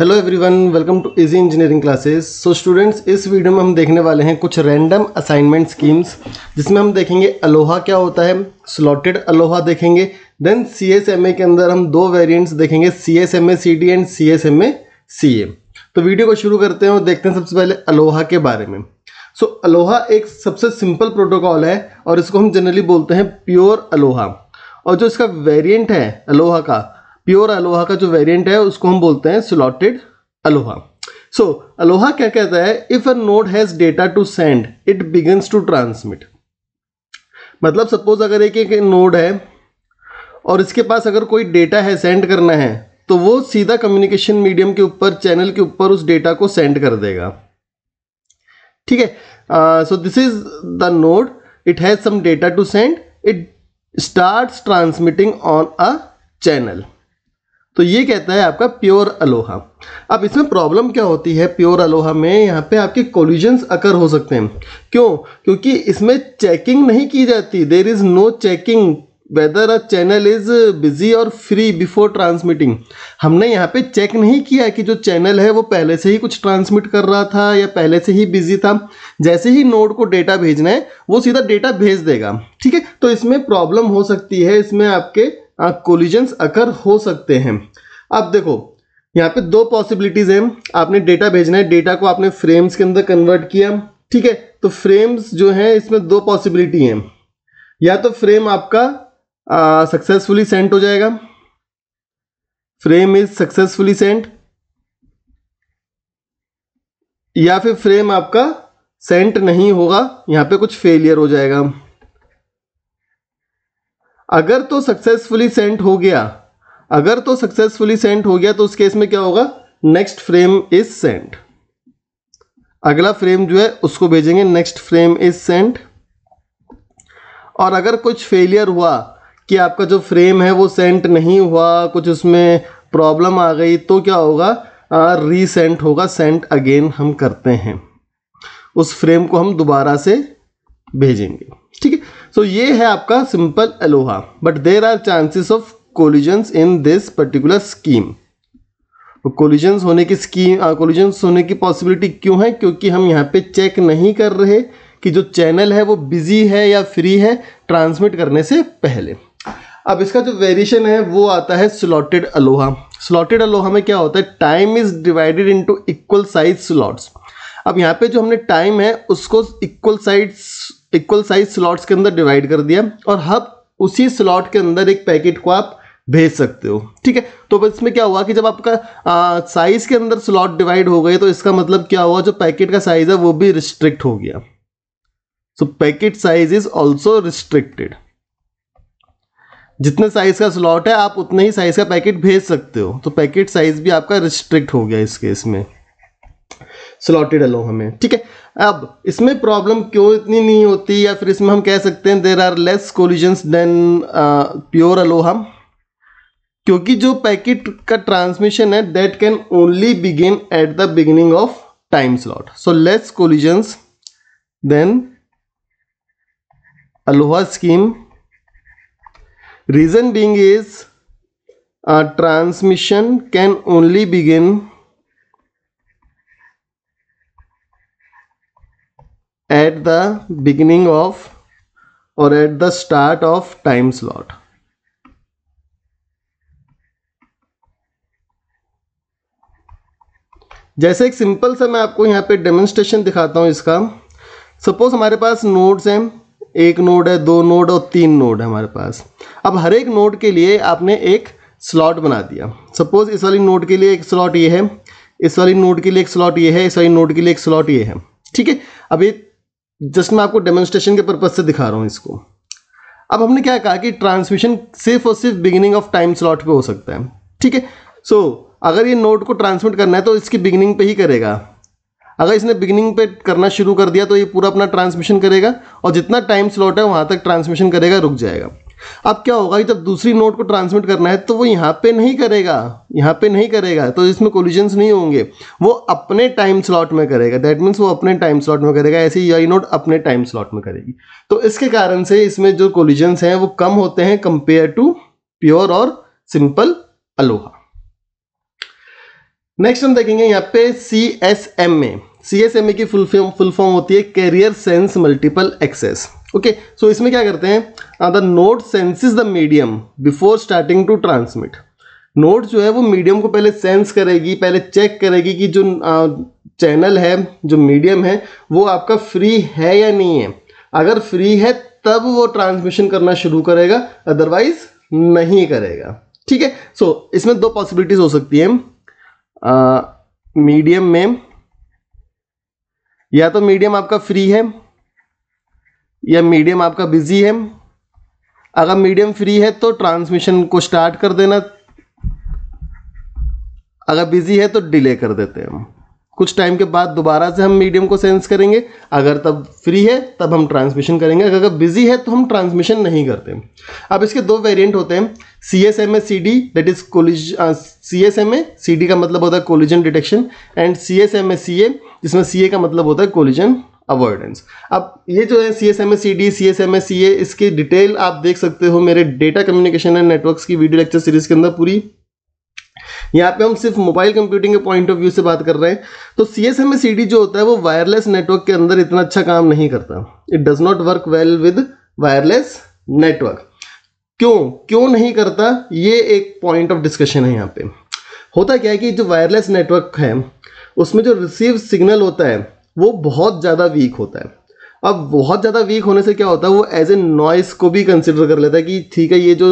Hello everyone welcome to easy engineering classes so students इस video में हम देखने वाले हैं कुछ रैंडम असाइनमेंट स्कीम्स जिसमें हम देखेंगे अलोहा क्या होता है स्लॉटेड अलोहा देखेंगे then C S M A के अंदर हम दो वेरिएंट्स देखेंगे C S M A C D and C S M A C A तो वीडियो को शुरू करते हैं और देखते हैं सबसे पहले अलोहा के बारे में सो so, अलोहा एक सबसे सिंपल प्रोटोकॉल है और इसको हम जनरली बोलते हैं प्योर अलोहा और जो इसका वेरियंट है अलोहा का प्योर अलोहा का जो वेरिएंट है उसको हम बोलते हैं स्लॉटेड अलोहा सो अलोहा क्या कहता है if a node has data to send it begins to transmit मतलब सपोज अगर एक एक नोड है और इसके पास अगर कोई डेटा है सेंड करना है तो वो सीधा कम्युनिकेशन मीडियम के ऊपर चैनल के ऊपर उस डेटा को सेंड कर देगा ठीक है so this is the node it has some data to send it start transmitting on a channel तो ये कहता है आपका प्योर अलोहा अब इसमें प्रॉब्लम क्या होती है प्योर अलोहा में यहाँ पे आपके कोलिजन्स अकर हो सकते हैं क्यों क्योंकि इसमें चेकिंग नहीं की जाती there is no checking whether a channel is busy और फ्री बिफोर ट्रांसमिटिंग हमने यहाँ पे चेक नहीं किया कि जो चैनल है वो पहले से ही कुछ ट्रांसमिट कर रहा था या पहले से ही बिजी था जैसे ही नोड को डेटा भेजना है वो सीधा डेटा भेज देगा ठीक है तो इसमें प्रॉब्लम हो सकती है इसमें आपके कोलिजन्स अकर हो सकते हैं अब देखो यहाँ पे दो पॉसिबिलिटीज़ हैं आपने डेटा भेजना है डेटा को आपने फ्रेम्स के अंदर कन्वर्ट किया ठीक है तो फ्रेम्स जो है इसमें दो पॉसिबिलिटी हैं या तो फ्रेम आपका सक्सेसफुली सेंट हो जाएगा फ्रेम इज सक्सेसफुली सेंट या फिर फ्रेम आपका सेंट नहीं होगा यहां पे कुछ फेलियर हो जाएगा अगर तो सक्सेसफुली सेंट हो गया अगर तो सक्सेसफुली सेंट हो गया तो उस केस में क्या होगा नेक्स्ट फ्रेम इज सेंट अगला फ्रेम जो है उसको भेजेंगे नेक्स्ट फ्रेम इज सेंट और अगर कुछ फेलियर हुआ कि आपका जो फ्रेम है वो सेंट नहीं हुआ कुछ उसमें प्रॉब्लम आ गई तो क्या होगा रीसेंट होगा सेंट अगेन हम करते हैं उस फ्रेम को हम दोबारा से भेजेंगे ठीक है सो ये है आपका simple ALOHA but there are chances of collisions in this particular scheme collisions होने की स्कीम कोलिजन्स होने की पॉसिबिलिटी क्यों है क्योंकि हम यहाँ पे चेक नहीं कर रहे कि जो चैनल है वो बिजी है या फ्री है ट्रांसमिट करने से पहले अब इसका जो वेरिएशन है वो आता है स्लॉटेड अलोहा स्लॉटेड अलोहा में क्या होता है time is divided into equal size slots अब यहाँ पे जो हमने टाइम है उसको equal size equal size slots के अंदर डिवाइड कर दिया और हब उसी स्लॉट के अंदर एक पैकेट को आप भेज सकते हो ठीक है तो इसमें क्या हुआ कि जब आपका साइज के अंदर स्लॉट डिवाइड हो गए तो इसका मतलब क्या हुआ जो पैकेट का साइज है वो भी रिस्ट्रिक्ट हो गया so packet size is also restricted जितने साइज का स्लॉट है आप उतने ही साइज का पैकेट भेज सकते हो तो पैकेट साइज भी आपका रिस्ट्रिक्ट हो गया इस केस में स्लॉटेड अलो हमें ठीक है अब इसमें प्रॉब्लम क्यों इतनी नहीं होती या फिर इसमें हम कह सकते हैं there are less collisions than pure ALOHA हम क्योंकि जो पैकेट का ट्रांसमिशन है that can only begin at the beginning of time slot so less collisions than ALOHA scheme reason being is transmission can only begin at the beginning of और at the start of time slot जैसे एक simple सा मैं आपको यहाँ पे demonstration दिखाता हूं इसका सपोज हमारे पास नोड्स हैं एक नोड है दो नोड और तीन नोड है हमारे पास अब हर एक नोड के लिए आपने एक स्लॉट बना दिया सपोज इस वाली नोड के लिए एक स्लॉट ये है इस वाली नोड के लिए एक स्लॉट ये है इस वाली नोड के लिए एक स्लॉट ये है ठीक है अब ये जस्ट मैं आपको डेमोन्स्ट्रेशन के पर्पज से दिखा रहा हूँ इसको अब हमने क्या कहा कि ट्रांसमिशन सिर्फ और सिर्फ बिगिनिंग ऑफ टाइम स्लॉट पे हो सकता है ठीक है सो अगर ये नोट को ट्रांसमिट करना है तो इसकी बिगिनिंग पे ही करेगा अगर इसने बिगिनिंग पे करना शुरू कर दिया तो ये पूरा अपना ट्रांसमिशन करेगा और जितना टाइम स्लॉट है वहाँ तक ट्रांसमिशन करेगा रुक जाएगा अब क्या होगा कि जब दूसरी नोट को ट्रांसमिट करना है तो वो यहाँ पे नहीं करेगा यहाँ पे नहीं करेगा तो इसमें कोल्यूजन्स नहीं होंगे वो अपने टाइम स्लॉट में करेगा दैट मीन्स वो अपने टाइम स्लॉट में करेगा ऐसे यही नोट अपने टाइम स्लॉट में करेगी तो इसके कारण से इसमें जो कोल्यूजन्स हैं वो कम होते हैं कंपेयर टू प्योर और सिंपल अलोहा नेक्स्ट हम देखेंगे यहाँ पे C S M A C S M A की फुल फॉर्म होती है carrier sense multiple access okay so इसमें क्या करते हैं the node is the medium before starting to transmit node जो है वो मीडियम को पहले सेंस करेगी पहले चेक करेगी कि जो चैनल uh, है जो मीडियम है वो आपका फ्री है या नहीं है अगर फ्री है तब वो ट्रांसमिशन करना शुरू करेगा अदरवाइज नहीं करेगा ठीक है सो इसमें दो पॉसिबिलिटीज हो सकती है मीडियम uh, में या तो मीडियम आपका फ्री है या मीडियम आपका बिजी है अगर मीडियम फ्री है तो ट्रांसमिशन को स्टार्ट कर देना अगर बिजी है तो डिले कर देते हैं हम कुछ टाइम के बाद दोबारा से हम मीडियम को सेंस करेंगे अगर तब फ्री है तब हम ट्रांसमिशन करेंगे अगर बिजी है तो हम ट्रांसमिशन नहीं करते अब इसके दो वेरिएंट होते हैं C S M A C D that is collision C S M A C D का मतलब होता है collision detection and C S M A C A जिसमें सी ए का मतलब होता है कोलिजन अवॉइडेंस अब ये जो है C S M S C D C S M S C A इसकी डिटेल आप देख सकते हो मेरे डेटा कम्युनिकेशन एंड नेटवर्क्स की वीडियो लेक्चर सीरीज के अंदर पूरी यहाँ पे हम सिर्फ मोबाइल कंप्यूटिंग के पॉइंट ऑफ व्यू से बात कर रहे हैं तो C S M S C D जो होता है वो वायरलेस नेटवर्क के अंदर इतना अच्छा काम नहीं करता it does not work well with wireless network क्यों क्यों नहीं करता ये एक पॉइंट ऑफ डिस्कशन है यहाँ पे होता क्या है कि जो वायरलेस नेटवर्क है उसमें जो रिसीव सिग्नल होता है वो बहुत ज़्यादा वीक होता है अब बहुत ज़्यादा वीक होने से क्या होता है वो एज ए नॉइस को भी कंसिडर कर लेता है कि ठीक है ये जो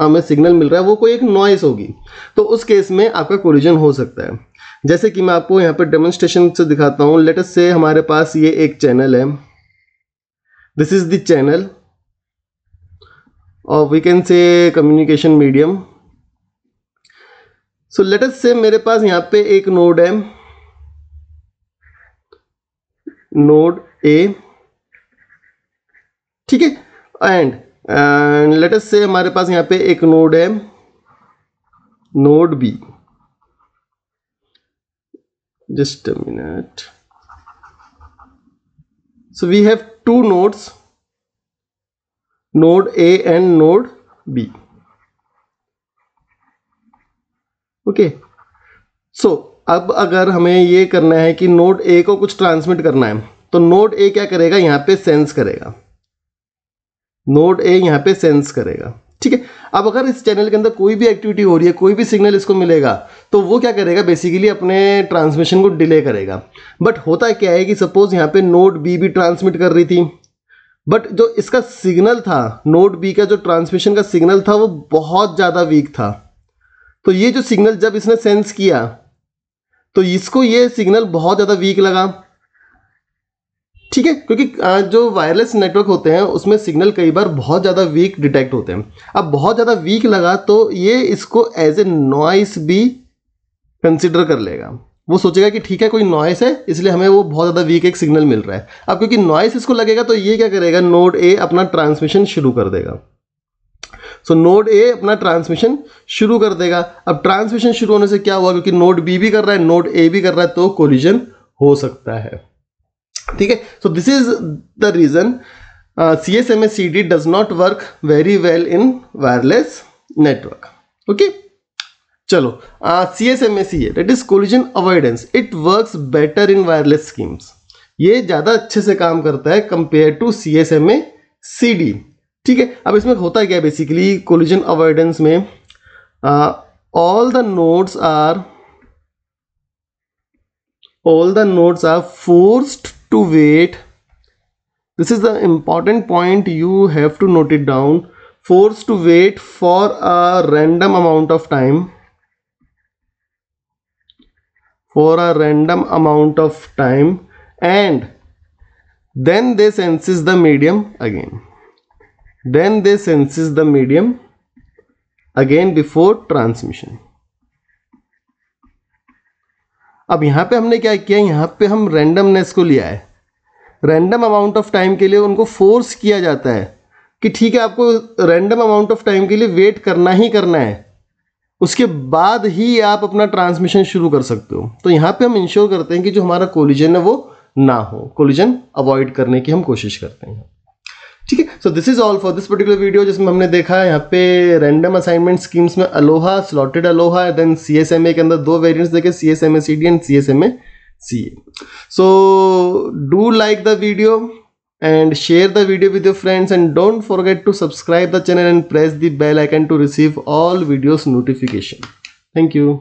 हमें सिग्नल मिल रहा है वो कोई एक नॉइस होगी तो उस केस में आपका कोलिजन हो सकता है जैसे कि मैं आपको यहाँ पर डेमोन्स्ट्रेशन से दिखाता हूँ लेटेस्ट से हमारे पास ये एक चैनल है दिस इज़ द चैनल और we can say communication medium so latest say मेरे पास यहाँ पे एक नोड है node ए ठीक है एंड लेटस से हमारे पास यहां पे एक नोड है node B just minute so we have two nodes node A and node B okay so अब अगर हमें ये करना है कि नोड ए को कुछ ट्रांसमिट करना है तो नोड ए क्या करेगा यहाँ पे सेंस करेगा नोड ए यहाँ पे सेंस करेगा ठीक है अब अगर इस चैनल के अंदर कोई भी एक्टिविटी हो रही है कोई भी सिग्नल इसको मिलेगा तो वो क्या करेगा बेसिकली अपने ट्रांसमिशन को डिले करेगा बट होता क्या है कि सपोज यहाँ पे नोड बी भी ट्रांसमिट कर रही थी बट जो इसका सिग्नल था नोड बी का जो ट्रांसमिशन का सिग्नल था वो बहुत ज़्यादा वीक था तो ये जो सिग्नल जब इसने सेंस किया तो इसको ये सिग्नल बहुत ज़्यादा वीक लगा ठीक है क्योंकि जो वायरलेस नेटवर्क होते हैं उसमें सिग्नल कई बार बहुत ज़्यादा वीक डिटेक्ट होते हैं अब बहुत ज़्यादा वीक लगा तो ये इसको एज ए नॉइस भी कंसिडर कर लेगा वो सोचेगा कि ठीक है कोई नॉइस है इसलिए हमें वो बहुत ज़्यादा वीक एक सिग्नल मिल रहा है अब क्योंकि नॉइस इसको लगेगा तो ये क्या करेगा नोड ए अपना ट्रांसमिशन शुरू कर देगा सो नोड ए अपना ट्रांसमिशन शुरू कर देगा अब ट्रांसमिशन शुरू होने से क्या हुआ क्योंकि नोड बी भी कर रहा है नोड ए भी कर रहा है तो कोलिजन हो सकता है ठीक है so this is the reason C S M S C D does not work very well in wireless network okay चलो C S M S C A that is collision avoidance it work better in wireless schemes ये ज़्यादा अच्छे से काम करता है compare to C S M A C D ठीक है अब इसमें होता है क्या बेसिकली कोलिजन अवॉइडेंस में all the nodes are all the nodes are forced to wait this is the important point you have to note it down force to wait for a random amount of time for a random amount of time and then they senses the medium again Then they senses the medium again before transmission. अब यहाँ पे हमने क्या किया यहाँ पे हम randomness को लिया है रैंडम अमाउंट ऑफ टाइम के लिए उनको फोर्स किया जाता है कि ठीक है आपको रैंडम अमाउंट ऑफ टाइम के लिए वेट करना ही करना है उसके बाद ही आप अपना ट्रांसमिशन शुरू कर सकते हो तो यहाँ पे हम इंश्योर करते हैं कि जो हमारा कोलिजन है वो ना हो कोलिजन अवॉइड करने की हम कोशिश करते हैं ठीक है so this is all for this particular video जिसमें हमने देखा है यहाँ पे रैंडम असाइनमेंट स्कीम्स में ALOHA slotted ALOHA then C S M A के अंदर दो वेरियंट्स देखे C S M A C D and C S M A C A so do like the video and share the video with your friends and don't forget to subscribe the channel and press the bell icon to receive all videos notification thank you